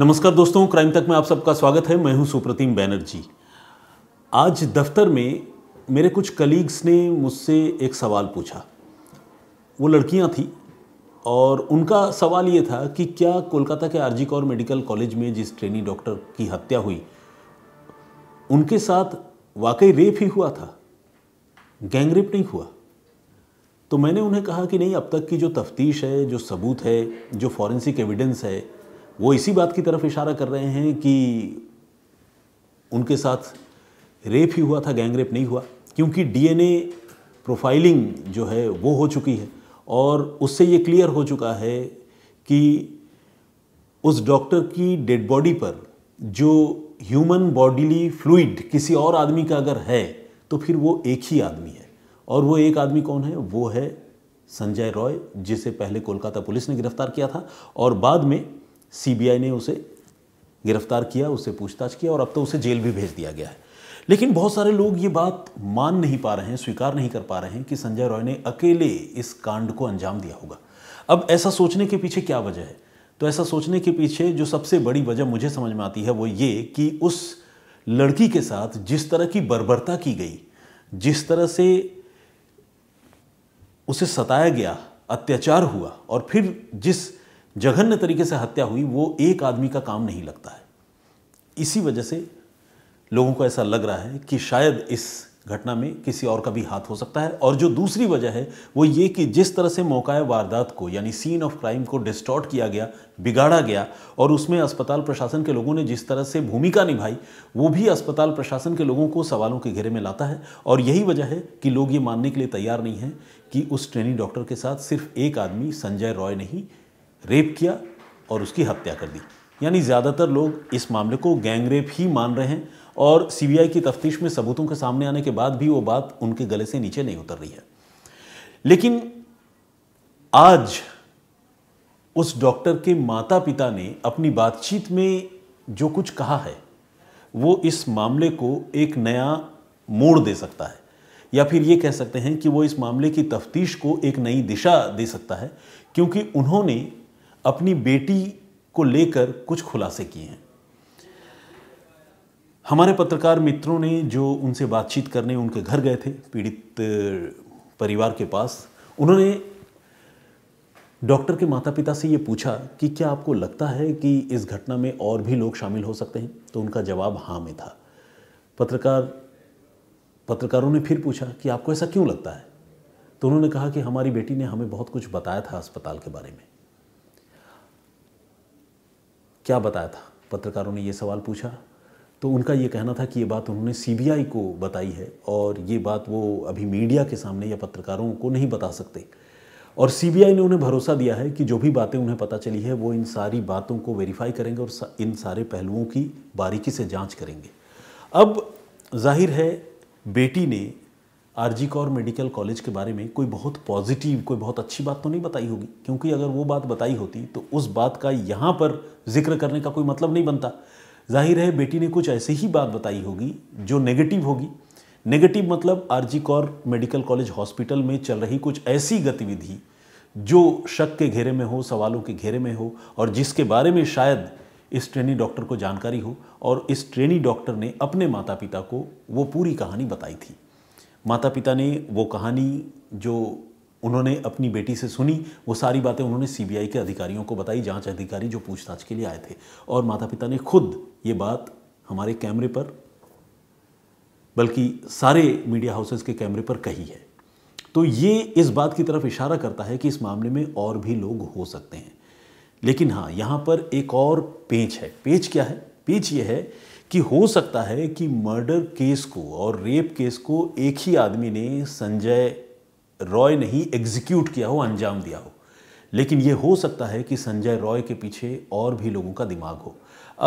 नमस्कार दोस्तों क्राइम तक में आप सबका स्वागत है मैं हूं सुप्रतिम बैनर्जी आज दफ्तर में मेरे कुछ कलीग्स ने मुझसे एक सवाल पूछा वो लड़कियां थी और उनका सवाल ये था कि क्या कोलकाता के आरजी कौर मेडिकल कॉलेज में जिस ट्रेनी डॉक्टर की हत्या हुई उनके साथ वाकई रेप ही हुआ था गैंग रेप नहीं हुआ तो मैंने उन्हें कहा कि नहीं अब तक की जो तफ्तीश है जो सबूत है जो फॉरेंसिक एविडेंस है वो इसी बात की तरफ इशारा कर रहे हैं कि उनके साथ रेप ही हुआ था गैंग रेप नहीं हुआ क्योंकि डीएनए प्रोफाइलिंग जो है वो हो चुकी है और उससे ये क्लियर हो चुका है कि उस डॉक्टर की डेड बॉडी पर जो ह्यूमन बॉडीली फ्लूड किसी और आदमी का अगर है तो फिर वो एक ही आदमी है और वो एक आदमी कौन है वो है संजय रॉय जिसे पहले कोलकाता पुलिस ने गिरफ्तार किया था और बाद में सीबीआई ने उसे गिरफ्तार किया उसे पूछताछ किया और अब तो उसे जेल भी भेज दिया गया है लेकिन बहुत सारे लोग ये बात मान नहीं पा रहे हैं स्वीकार नहीं कर पा रहे हैं कि संजय रॉय ने अकेले इस कांड को अंजाम दिया होगा अब ऐसा सोचने के पीछे क्या वजह है तो ऐसा सोचने के पीछे जो सबसे बड़ी वजह मुझे समझ में आती है वो ये कि उस लड़की के साथ जिस तरह की बर्बरता की गई जिस तरह से उसे सताया गया अत्याचार हुआ और फिर जिस जघन्य तरीके से हत्या हुई वो एक आदमी का काम नहीं लगता है इसी वजह से लोगों को ऐसा लग रहा है कि शायद इस घटना में किसी और का भी हाथ हो सकता है और जो दूसरी वजह है वो ये कि जिस तरह से मौका वारदात को यानी सीन ऑफ क्राइम को डिस्टॉर्ट किया गया बिगाड़ा गया और उसमें अस्पताल प्रशासन के लोगों ने जिस तरह से भूमिका निभाई वो भी अस्पताल प्रशासन के लोगों को सवालों के घेरे में लाता है और यही वजह है कि लोग ये मानने के लिए तैयार नहीं हैं कि उस ट्रेनिंग डॉक्टर के साथ सिर्फ एक आदमी संजय रॉय नहीं रेप किया और उसकी हत्या कर दी यानी ज़्यादातर लोग इस मामले को गैंग रेप ही मान रहे हैं और सीबीआई की तफ्तीश में सबूतों के सामने आने के बाद भी वो बात उनके गले से नीचे नहीं उतर रही है लेकिन आज उस डॉक्टर के माता पिता ने अपनी बातचीत में जो कुछ कहा है वो इस मामले को एक नया मोड़ दे सकता है या फिर ये कह सकते हैं कि वो इस मामले की तफ्तीश को एक नई दिशा दे सकता है क्योंकि उन्होंने अपनी बेटी को लेकर कुछ खुलासे किए हैं हमारे पत्रकार मित्रों ने जो उनसे बातचीत करने उनके घर गए थे पीड़ित परिवार के पास उन्होंने डॉक्टर के माता पिता से ये पूछा कि क्या आपको लगता है कि इस घटना में और भी लोग शामिल हो सकते हैं तो उनका जवाब हाँ में था पत्रकार पत्रकारों ने फिर पूछा कि आपको ऐसा क्यों लगता है तो उन्होंने कहा कि हमारी बेटी ने हमें बहुत कुछ बताया था अस्पताल के बारे में क्या बताया था पत्रकारों ने ये सवाल पूछा तो उनका ये कहना था कि ये बात उन्होंने सीबीआई को बताई है और ये बात वो अभी मीडिया के सामने या पत्रकारों को नहीं बता सकते और सीबीआई ने उन्हें भरोसा दिया है कि जो भी बातें उन्हें पता चली है वो इन सारी बातों को वेरीफाई करेंगे और इन सारे पहलुओं की बारीकी से जाँच करेंगे अब जाहिर है बेटी ने आरजी कौर मेडिकल कॉलेज के बारे में कोई बहुत पॉजिटिव कोई बहुत अच्छी बात तो नहीं बताई होगी क्योंकि अगर वो बात बताई होती तो उस बात का यहाँ पर जिक्र करने का कोई मतलब नहीं बनता जाहिर है बेटी ने कुछ ऐसी ही बात बताई होगी जो नेगेटिव होगी नेगेटिव मतलब RG Kar medical college hospital में चल रही कुछ ऐसी गतिविधि जो शक के घेरे में हो सवालों के घेरे में हो और जिसके बारे में शायद इस ट्रेनी डॉक्टर को जानकारी हो और इस ट्रेनी डॉक्टर ने अपने माता पिता को वो पूरी कहानी बताई थी माता पिता ने वो कहानी जो उन्होंने अपनी बेटी से सुनी वो सारी बातें उन्होंने सीबीआई के अधिकारियों को बताई जांच अधिकारी जो पूछताछ के लिए आए थे और माता पिता ने खुद ये बात हमारे कैमरे पर बल्कि सारे मीडिया हाउसेस के कैमरे पर कही है तो ये इस बात की तरफ इशारा करता है कि इस मामले में और भी लोग हो सकते हैं लेकिन हाँ यहाँ पर एक और पेच है पेच क्या है पेच ये है कि हो सकता है कि मर्डर केस को और रेप केस को एक ही आदमी ने संजय रॉय नहीं एग्जीक्यूट किया हो अंजाम दिया हो लेकिन ये हो सकता है कि संजय रॉय के पीछे और भी लोगों का दिमाग हो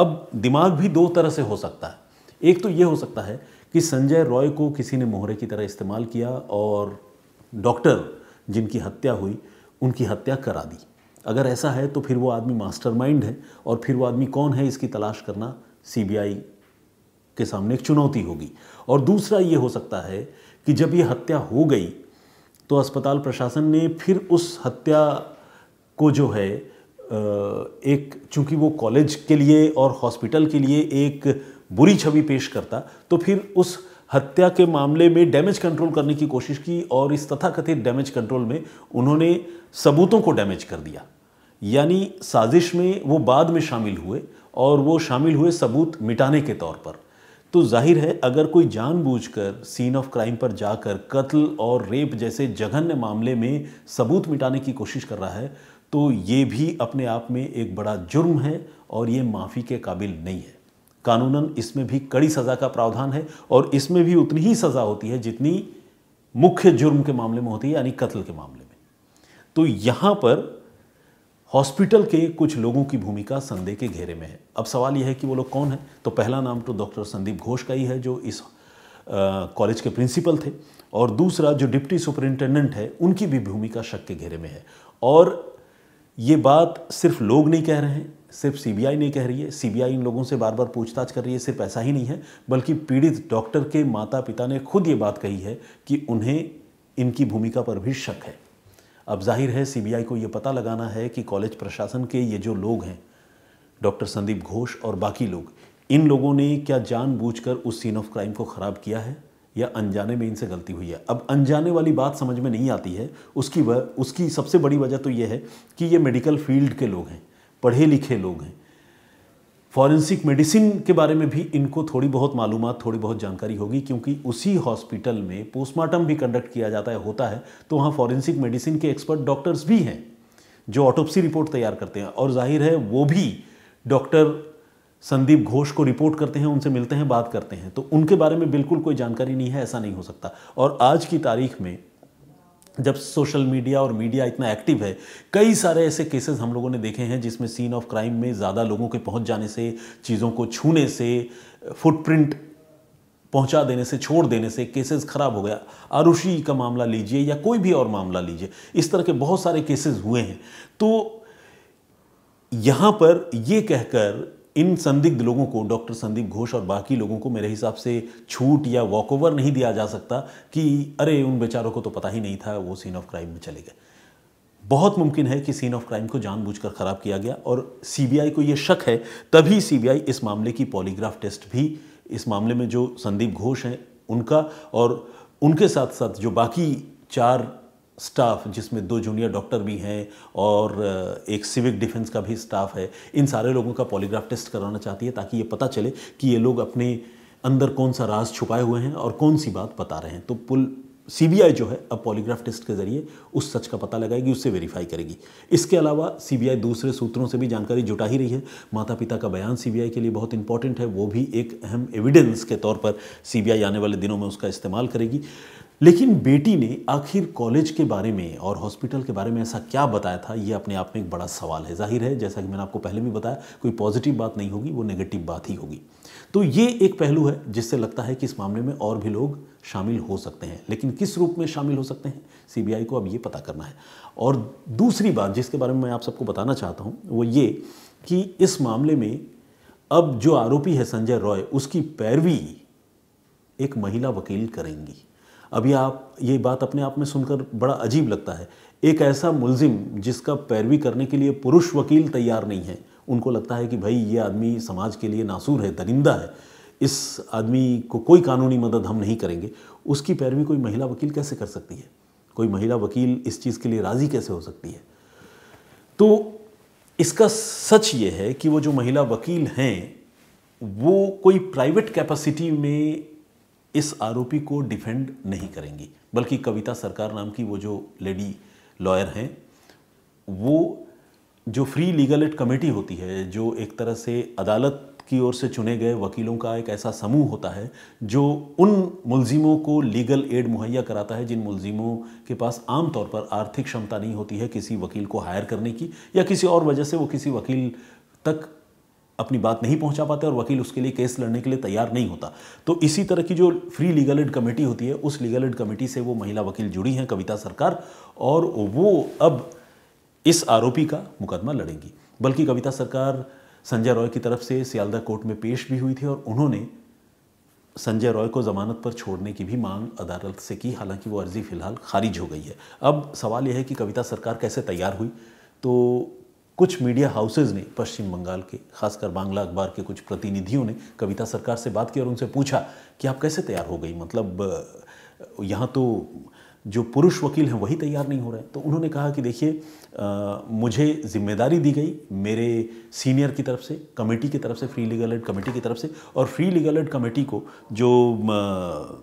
अब दिमाग भी दो तरह से हो सकता है एक तो ये हो सकता है कि संजय रॉय को किसी ने मोहरे की तरह इस्तेमाल किया और डॉक्टर जिनकी हत्या हुई उनकी हत्या करा दी अगर ऐसा है तो फिर वो आदमी मास्टरमाइंड है और फिर वो आदमी कौन है इसकी तलाश करना सीबीआई के सामने एक चुनौती होगी और दूसरा ये हो सकता है कि जब ये हत्या हो गई तो अस्पताल प्रशासन ने फिर उस हत्या को जो है एक चूंकि वो कॉलेज के लिए और हॉस्पिटल के लिए एक बुरी छवि पेश करता तो फिर उस हत्या के मामले में डैमेज कंट्रोल करने की कोशिश की और इस तथाकथित डैमेज कंट्रोल में उन्होंने सबूतों को डैमेज कर दिया यानी साजिश में वो बाद में शामिल हुए और वो शामिल हुए सबूत मिटाने के तौर पर तो जाहिर है अगर कोई जानबूझकर सीन ऑफ क्राइम पर जाकर कत्ल और रेप जैसे जघन्य मामले में सबूत मिटाने की कोशिश कर रहा है तो ये भी अपने आप में एक बड़ा जुर्म है और ये माफ़ी के काबिल नहीं है कानूनन इसमें भी कड़ी सज़ा का प्रावधान है और इसमें भी उतनी ही सज़ा होती है जितनी मुख्य जुर्म के मामले में होती है यानी कत्ल के मामले में तो यहाँ पर हॉस्पिटल के कुछ लोगों की भूमिका संदेह के घेरे में है अब सवाल यह है कि वो लोग कौन है तो पहला नाम तो डॉक्टर संदीप घोष का ही है जो इस कॉलेज के प्रिंसिपल थे और दूसरा जो डिप्टी सुपरिंटेंडेंट है उनकी भी भूमिका शक के घेरे में है और ये बात सिर्फ लोग नहीं कह रहे हैं सिर्फ सीबीआई नहीं कह रही है सीबीआई इन लोगों से बार बार पूछताछ कर रही है सिर्फ ऐसा ही नहीं है बल्कि पीड़ित डॉक्टर के माता पिता ने खुद ये बात कही है कि उन्हें इनकी भूमिका पर भी शक है अब जाहिर है सीबीआई को ये पता लगाना है कि कॉलेज प्रशासन के ये जो लोग हैं डॉक्टर संदीप घोष और बाकी लोग इन लोगों ने क्या जानबूझकर उस सीन ऑफ क्राइम को ख़राब किया है या अनजाने में इनसे गलती हुई है अब अनजाने वाली बात समझ में नहीं आती है उसकी वह उसकी सबसे बड़ी वजह तो यह है कि ये मेडिकल फील्ड के लोग हैं पढ़े लिखे लोग हैं फॉरेंसिक मेडिसिन के बारे में भी इनको थोड़ी बहुत मालूम थोड़ी बहुत जानकारी होगी क्योंकि उसी हॉस्पिटल में पोस्टमार्टम भी कंडक्ट किया जाता है होता है तो वहाँ फॉरेंसिक मेडिसिन के एक्सपर्ट डॉक्टर्स भी हैं जो ऑटोप्सी रिपोर्ट तैयार करते हैं और जाहिर है वो भी डॉक्टर संदीप घोष को रिपोर्ट करते हैं उनसे मिलते हैं बात करते हैं तो उनके बारे में बिल्कुल कोई जानकारी नहीं है ऐसा नहीं हो सकता और आज की तारीख में जब सोशल मीडिया और मीडिया इतना एक्टिव है कई सारे ऐसे केसेस हम लोगों ने देखे हैं जिसमें सीन ऑफ क्राइम में ज़्यादा लोगों के पहुंच जाने से चीज़ों को छूने से फुटप्रिंट पहुंचा देने से छोड़ देने से केसेस खराब हो गया आरुषि का मामला लीजिए या कोई भी और मामला लीजिए इस तरह के बहुत सारे केसेस हुए हैं तो यहाँ पर ये कहकर इन संदिग्ध लोगों को डॉक्टर संदीप घोष और बाकी लोगों को मेरे हिसाब से छूट या वॉकओवर नहीं दिया जा सकता कि अरे उन बेचारों को तो पता ही नहीं था वो सीन ऑफ क्राइम में चले गए बहुत मुमकिन है कि सीन ऑफ क्राइम को जानबूझकर ख़राब किया गया और सीबीआई को ये शक है तभी सीबीआई इस मामले की पॉलीग्राफ टेस्ट भी इस मामले में जो संदीप घोष हैं उनका और उनके साथ साथ जो बाकी चार स्टाफ जिसमें दो जूनियर डॉक्टर भी हैं और uh, एक सिविक डिफेंस का भी स्टाफ है इन सारे लोगों का पॉलीग्राफ टेस्ट कराना चाहती है ताकि ये पता चले कि ये लोग अपने अंदर कौन सा राज छुपाए हुए हैं और कौन सी बात बता रहे हैं तो पुल सीबीआई जो है अब पॉलीग्राफ टेस्ट के जरिए उस सच का पता लगाएगी उससे वेरीफाई करेगी इसके अलावा सीबीआई दूसरे सूत्रों से भी जानकारी जुटा ही रही है माता पिता का बयान सीबीआई के लिए बहुत इंपॉर्टेंट है वो भी एक अहम एविडेंस के तौर पर सीबीआई आने वाले दिनों में उसका इस्तेमाल करेगी लेकिन बेटी ने आखिर कॉलेज के बारे में और हॉस्पिटल के बारे में ऐसा क्या बताया था ये अपने आप में एक बड़ा सवाल है जाहिर है जैसा कि मैंने आपको पहले भी बताया कोई पॉजिटिव बात नहीं होगी वो नेगेटिव बात ही होगी तो ये एक पहलू है जिससे लगता है कि इस मामले में और भी लोग शामिल हो सकते हैं लेकिन किस रूप में शामिल हो सकते हैं सीबीआई को अब ये पता करना है और दूसरी बात जिसके बारे में मैं आप सबको बताना चाहता हूँ वो ये कि इस मामले में अब जो आरोपी है संजय रॉय उसकी पैरवी एक महिला वकील करेंगी अभी आप ये बात अपने आप में सुनकर बड़ा अजीब लगता है एक ऐसा मुलजिम जिसका पैरवी करने के लिए पुरुष वकील तैयार नहीं है उनको लगता है कि भाई ये आदमी समाज के लिए नासूर है दरिंदा है इस आदमी को कोई कानूनी मदद हम नहीं करेंगे उसकी पैरवी कोई महिला वकील कैसे कर सकती है कोई महिला वकील इस चीज़ के लिए राज़ी कैसे हो सकती है तो इसका सच ये है कि वो जो महिला वकील हैं वो कोई प्राइवेट कैपेसिटी में इस आरोपी को डिफेंड नहीं करेंगी बल्कि कविता सरकार नाम की वो जो लेडी लॉयर हैं वो जो फ्री लीगल एड कमेटी होती है जो एक तरह से अदालत की ओर से चुने गए वकीलों का एक ऐसा समूह होता है जो उन मुलजिमों को लीगल एड मुहैया कराता है जिन मुलजिमों के पास आमतौर पर आर्थिक क्षमता नहीं होती है किसी वकील को हायर करने की या किसी और वजह से वो किसी वकील तक अपनी बात नहीं पहुंचा पाते और वकील उसके लिए केस लड़ने के लिए तैयार नहीं होता तो इसी तरह की जो फ्री लीगल एड कमेटी होती है उस लीगल एड कमेटी से वो महिला वकील जुड़ी हैं कविता सरकार और वो अब इस आरोपी का मुकदमा लड़ेंगी बल्कि कविता सरकार संजय रॉय की तरफ से सियालदा कोर्ट में पेश भी हुई थी और उन्होंने संजय रॉय को जमानत पर छोड़ने की भी मांग अदालत से की हालांकि वो अर्जी फिलहाल खारिज हो गई है अब सवाल यह है कि कविता सरकार कैसे तैयार हुई तो कुछ मीडिया हाउसेज ने पश्चिम बंगाल के खासकर बांग्ला अखबार के कुछ प्रतिनिधियों ने कविता सरकार से बात की और उनसे पूछा कि आप कैसे तैयार हो गई मतलब यहाँ तो जो पुरुष वकील हैं वही तैयार नहीं हो रहे तो उन्होंने कहा कि देखिए मुझे जिम्मेदारी दी गई मेरे सीनियर की तरफ से कमेटी की तरफ से फ्री लीगल एड कमेटी की तरफ से और फ्री लीगल एड कमेटी को जो आ,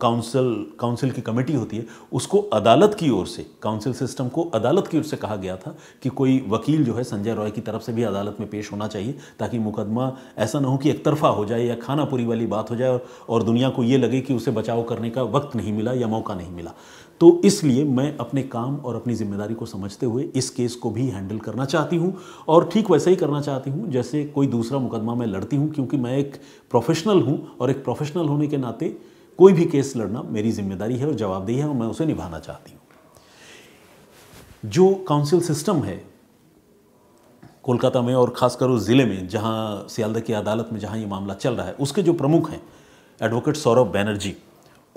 काउंसिल काउंसिल की कमेटी होती है उसको अदालत की ओर से काउंसिल सिस्टम को अदालत की ओर से कहा गया था कि कोई वकील जो है संजय रॉय की तरफ से भी अदालत में पेश होना चाहिए ताकि मुकदमा ऐसा ना हो कि एक तरफा हो जाए या खानापुरी वाली बात हो जाए और, और दुनिया को ये लगे कि उसे बचाव करने का वक्त नहीं मिला या मौका नहीं मिला तो इसलिए मैं अपने काम और अपनी जिम्मेदारी को समझते हुए इस केस को भी हैंडल करना चाहती हूँ और ठीक वैसा ही करना चाहती हूँ जैसे कोई दूसरा मुकदमा मैं लड़ती हूँ क्योंकि मैं एक प्रोफेशनल हूँ और एक प्रोफेशनल होने के नाते कोई भी केस लड़ना मेरी जिम्मेदारी है और जवाबदेही है और मैं उसे निभाना चाहती हूँ जो काउंसिल सिस्टम है कोलकाता में और ख़ासकर उस ज़िले में जहाँ सियालदा की अदालत में जहाँ ये मामला चल रहा है उसके जो प्रमुख हैं एडवोकेट सौरभ बैनर्जी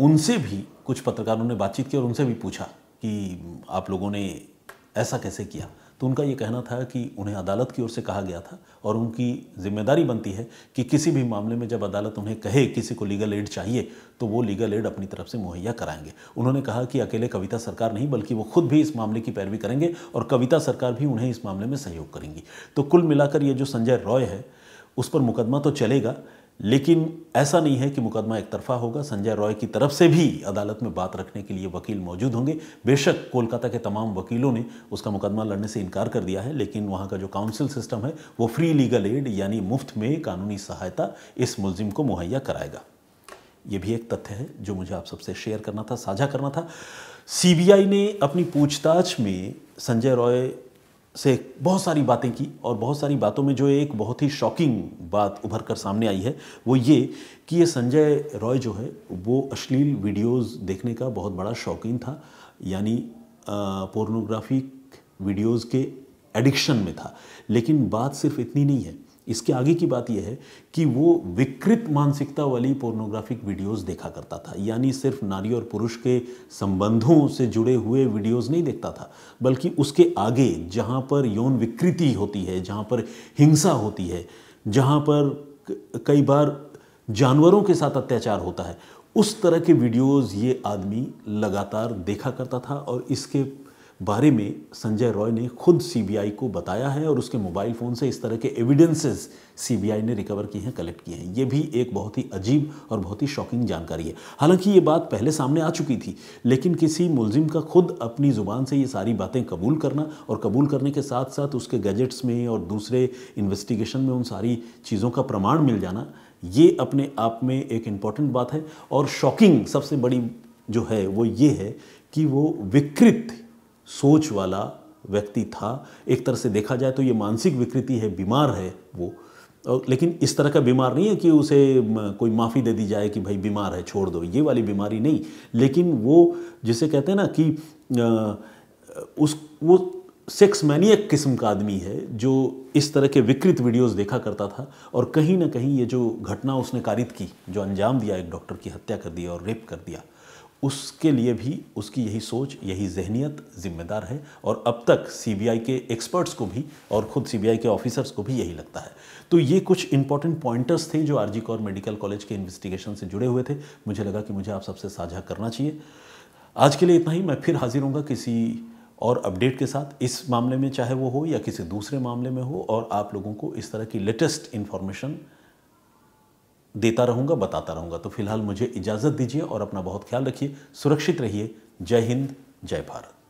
उनसे भी कुछ पत्रकारों ने बातचीत की और उनसे भी पूछा कि आप लोगों ने ऐसा कैसे किया तो उनका ये कहना था कि उन्हें अदालत की ओर से कहा गया था और उनकी जिम्मेदारी बनती है कि किसी भी मामले में जब अदालत उन्हें कहे किसी को लीगल एड चाहिए तो वो लीगल एड अपनी तरफ से मुहैया कराएंगे उन्होंने कहा कि अकेले कविता सरकार नहीं बल्कि वो खुद भी इस मामले की पैरवी करेंगे और कविता सरकार भी उन्हें इस मामले में सहयोग करेंगी तो कुल मिलाकर ये जो संजय रॉय है उस पर मुकदमा तो चलेगा लेकिन ऐसा नहीं है कि मुकदमा एक तरफा होगा संजय रॉय की तरफ से भी अदालत में बात रखने के लिए वकील मौजूद होंगे बेशक कोलकाता के तमाम वकीलों ने उसका मुकदमा लड़ने से इनकार कर दिया है लेकिन वहाँ का जो काउंसिल सिस्टम है वो फ्री लीगल एड यानी मुफ्त में कानूनी सहायता इस मुलजिम को मुहैया कराएगा ये भी एक तथ्य है जो मुझे आप सबसे शेयर करना था साझा करना था सीबीआई ने अपनी पूछताछ में संजय रॉय से बहुत सारी बातें की और बहुत सारी बातों में जो एक बहुत ही शॉकिंग बात उभर कर सामने आई है वो ये कि ये संजय रॉय जो है वो अश्लील वीडियोस देखने का बहुत बड़ा शौकीन था यानी पोर्नोग्राफिक वीडियोस के एडिक्शन में था लेकिन बात सिर्फ इतनी नहीं है इसके आगे की बात यह है कि वो विकृत मानसिकता वाली पोर्नोग्राफिक वीडियोस देखा करता था यानी सिर्फ नारी और पुरुष के संबंधों से जुड़े हुए वीडियोस नहीं देखता था बल्कि उसके आगे जहाँ पर यौन विकृति होती है जहाँ पर हिंसा होती है जहाँ पर कई बार जानवरों के साथ अत्याचार होता है उस तरह के वीडियोज़ ये आदमी लगातार देखा करता था और इसके बारे में संजय रॉय ने खुद सीबीआई को बताया है और उसके मोबाइल फ़ोन से इस तरह के एविडेंसेस सीबीआई ने रिकवर किए हैं कलेक्ट किए हैं ये भी एक बहुत ही अजीब और बहुत ही शॉकिंग जानकारी है हालांकि ये बात पहले सामने आ चुकी थी लेकिन किसी मुलजिम का खुद अपनी ज़ुबान से ये सारी बातें कबूल करना और कबूल करने के साथ साथ उसके गैजेट्स में और दूसरे इन्वेस्टिगेशन में उन सारी चीज़ों का प्रमाण मिल जाना ये अपने आप में एक इम्पॉर्टेंट बात है और शॉकिंग सबसे बड़ी जो है वो ये है कि वो विकृत सोच वाला व्यक्ति था एक तरह से देखा जाए तो ये मानसिक विकृति है बीमार है वो और लेकिन इस तरह का बीमार नहीं है कि उसे कोई माफ़ी दे दी जाए कि भाई बीमार है छोड़ दो ये वाली बीमारी नहीं लेकिन वो जिसे कहते हैं ना कि उस वो सेक्स मैनियक किस्म का आदमी है जो इस तरह के विकृत वीडियोस देखा करता था और कहीं ना कहीं ये जो घटना उसने कारित की जो अंजाम दिया एक डॉक्टर की हत्या कर दी और रेप कर दिया उसके लिए भी उसकी यही सोच यही जहनीत जिम्मेदार है और अब तक सीबीआई के एक्सपर्ट्स को भी और ख़ुद सीबीआई के ऑफिसर्स को भी यही लगता है तो ये कुछ इंपॉर्टेंट पॉइंटर्स थे जो आरजी कौर मेडिकल कॉलेज के इन्वेस्टिगेशन से जुड़े हुए थे मुझे लगा कि मुझे आप सबसे साझा करना चाहिए आज के लिए इतना ही मैं फिर हाजिर हूँगा किसी और अपडेट के साथ इस मामले में चाहे वो हो या किसी दूसरे मामले में हो और आप लोगों को इस तरह की लेटेस्ट इन्फॉर्मेशन देता रहूँगा बताता रहूँगा तो फिलहाल मुझे इजाज़त दीजिए और अपना बहुत ख्याल रखिए सुरक्षित रहिए जय हिंद जय भारत